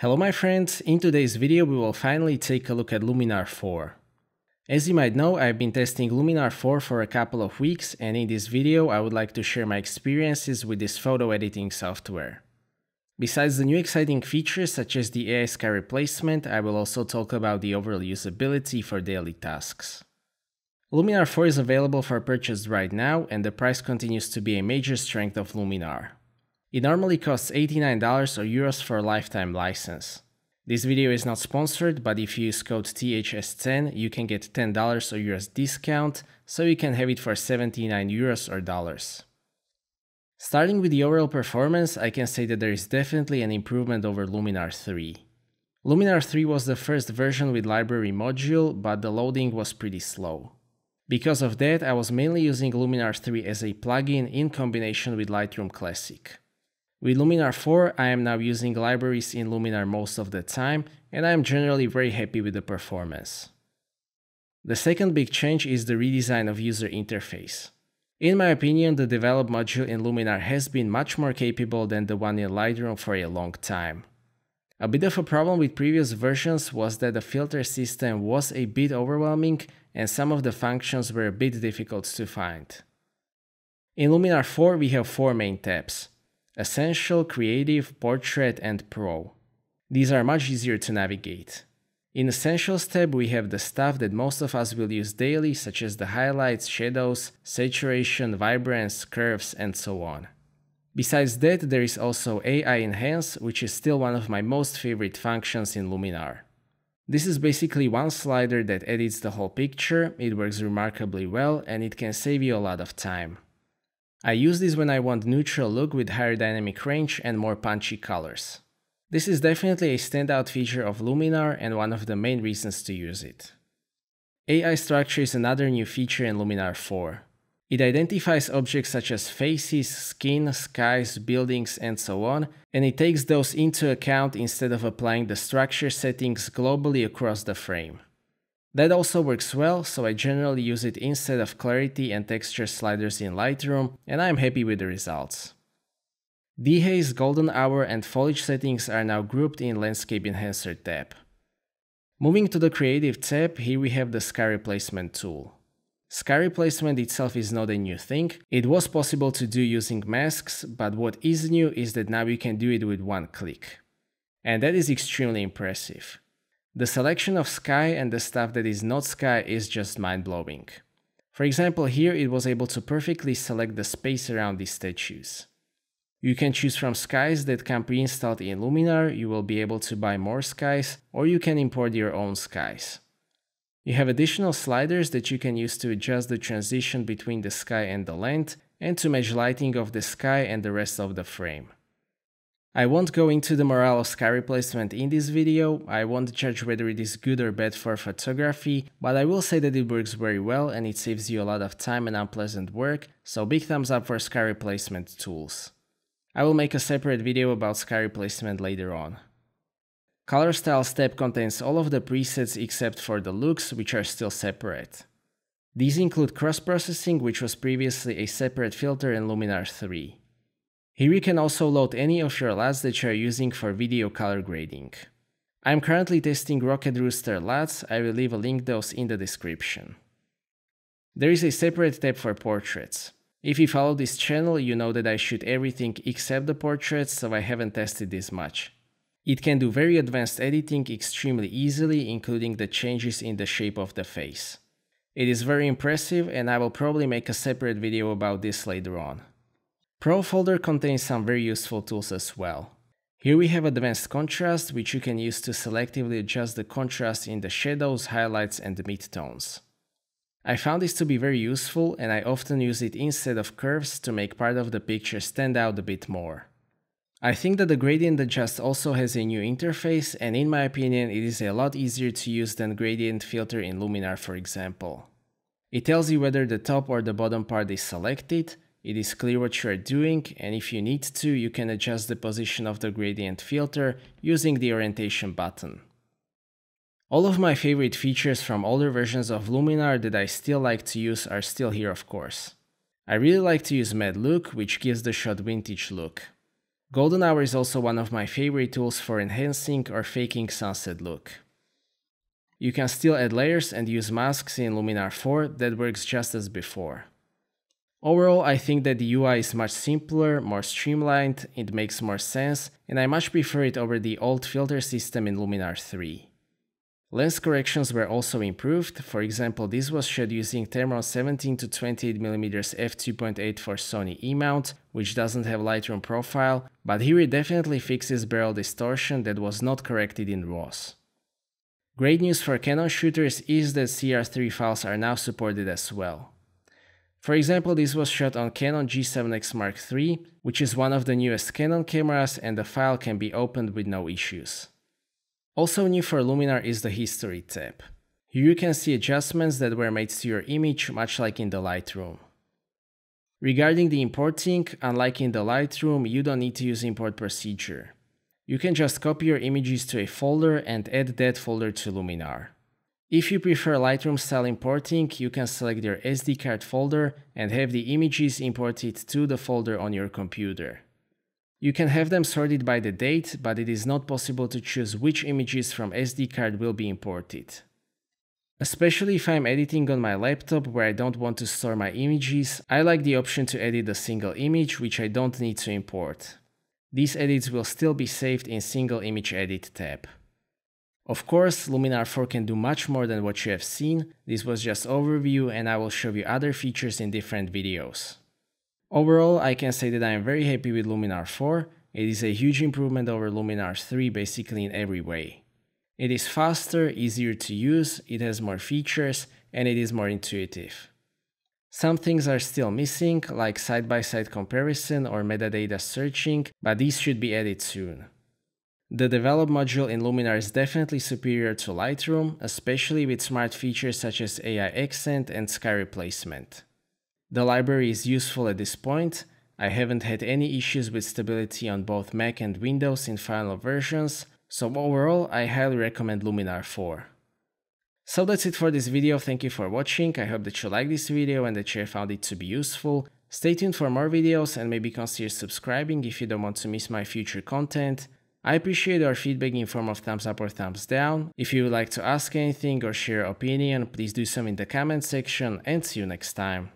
Hello my friends, in today's video we will finally take a look at Luminar 4. As you might know, I've been testing Luminar 4 for a couple of weeks and in this video I would like to share my experiences with this photo editing software. Besides the new exciting features such as the AI sky replacement, I will also talk about the overall usability for daily tasks. Luminar 4 is available for purchase right now and the price continues to be a major strength of Luminar. It normally costs $89 or euros for a lifetime license. This video is not sponsored, but if you use code THS10, you can get $10 or euros discount, so you can have it for 79 euros or dollars. Starting with the overall performance, I can say that there is definitely an improvement over Luminar 3. Luminar 3 was the first version with library module, but the loading was pretty slow. Because of that, I was mainly using Luminar 3 as a plugin in combination with Lightroom Classic. With Luminar 4, I am now using libraries in Luminar most of the time, and I am generally very happy with the performance. The second big change is the redesign of user interface. In my opinion, the develop module in Luminar has been much more capable than the one in Lightroom for a long time. A bit of a problem with previous versions was that the filter system was a bit overwhelming and some of the functions were a bit difficult to find. In Luminar 4 we have four main tabs. Essential, Creative, Portrait and Pro. These are much easier to navigate. In Essentials tab we have the stuff that most of us will use daily such as the highlights, shadows, saturation, vibrance, curves and so on. Besides that, there is also AI Enhance, which is still one of my most favorite functions in Luminar. This is basically one slider that edits the whole picture, it works remarkably well and it can save you a lot of time. I use this when I want neutral look with higher dynamic range and more punchy colors. This is definitely a standout feature of Luminar and one of the main reasons to use it. AI structure is another new feature in Luminar 4. It identifies objects such as faces, skin, skies, buildings, and so on, and it takes those into account instead of applying the structure settings globally across the frame. That also works well, so I generally use it instead of clarity and texture sliders in Lightroom, and I'm happy with the results. Dehaze, golden hour and foliage settings are now grouped in Landscape Enhancer tab. Moving to the Creative tab, here we have the sky replacement tool. Sky replacement itself is not a new thing, it was possible to do using masks, but what is new is that now you can do it with one click. And that is extremely impressive. The selection of sky and the stuff that is not sky is just mind-blowing. For example, here it was able to perfectly select the space around these statues. You can choose from skies that can be installed in Luminar, you will be able to buy more skies, or you can import your own skies. You have additional sliders that you can use to adjust the transition between the sky and the land, and to match lighting of the sky and the rest of the frame. I won't go into the morale of Sky replacement in this video, I won't judge whether it is good or bad for photography, but I will say that it works very well and it saves you a lot of time and unpleasant work, so big thumbs up for Sky replacement tools. I will make a separate video about Sky replacement later on. Color Style Step contains all of the presets except for the looks, which are still separate. These include cross-processing, which was previously a separate filter in Luminar 3. Here you can also load any of your LUTs that you are using for video color grading. I'm currently testing Rocket Rooster LUTs, I will leave a link those in the description. There is a separate tab for portraits. If you follow this channel, you know that I shoot everything except the portraits, so I haven't tested this much. It can do very advanced editing extremely easily, including the changes in the shape of the face. It is very impressive and I will probably make a separate video about this later on. Pro folder contains some very useful tools as well. Here we have advanced contrast, which you can use to selectively adjust the contrast in the shadows, highlights and midtones. I found this to be very useful and I often use it instead of curves to make part of the picture stand out a bit more. I think that the Gradient Adjust also has a new interface and in my opinion it is a lot easier to use than Gradient Filter in Luminar for example. It tells you whether the top or the bottom part is selected, it is clear what you are doing and if you need to, you can adjust the position of the gradient filter using the orientation button. All of my favorite features from older versions of Luminar that I still like to use are still here of course. I really like to use Mad Look, which gives the shot vintage look. Golden Hour is also one of my favorite tools for enhancing or faking sunset look. You can still add layers and use masks in Luminar 4 that works just as before. Overall, I think that the UI is much simpler, more streamlined, it makes more sense, and I much prefer it over the old filter system in Luminar 3. Lens corrections were also improved, for example this was shot using Tamron 17-28mm f2.8 for Sony E-mount, which doesn't have Lightroom profile, but here it definitely fixes barrel distortion that was not corrected in RAWs. Great news for Canon shooters is that CR3 files are now supported as well. For example, this was shot on Canon G7X Mark III, which is one of the newest Canon cameras and the file can be opened with no issues. Also new for Luminar is the History tab. Here you can see adjustments that were made to your image, much like in the Lightroom. Regarding the importing, unlike in the Lightroom, you don't need to use import procedure. You can just copy your images to a folder and add that folder to Luminar. If you prefer Lightroom style importing, you can select your SD card folder and have the images imported to the folder on your computer. You can have them sorted by the date, but it is not possible to choose which images from SD card will be imported. Especially if I'm editing on my laptop where I don't want to store my images, I like the option to edit a single image which I don't need to import. These edits will still be saved in single image edit tab. Of course, Luminar 4 can do much more than what you have seen, this was just overview and I will show you other features in different videos. Overall, I can say that I am very happy with Luminar 4, it is a huge improvement over Luminar 3 basically in every way. It is faster, easier to use, it has more features, and it is more intuitive. Some things are still missing, like side-by-side -side comparison or metadata searching, but these should be added soon. The develop module in Luminar is definitely superior to Lightroom, especially with smart features such as AI accent and sky replacement. The library is useful at this point. I haven't had any issues with stability on both Mac and Windows in final versions, so overall I highly recommend Luminar 4. So that's it for this video, thank you for watching, I hope that you liked this video and that you found it to be useful. Stay tuned for more videos and maybe consider subscribing if you don't want to miss my future content. I appreciate your feedback in form of thumbs up or thumbs down. If you would like to ask anything or share opinion, please do so in the comment section and see you next time.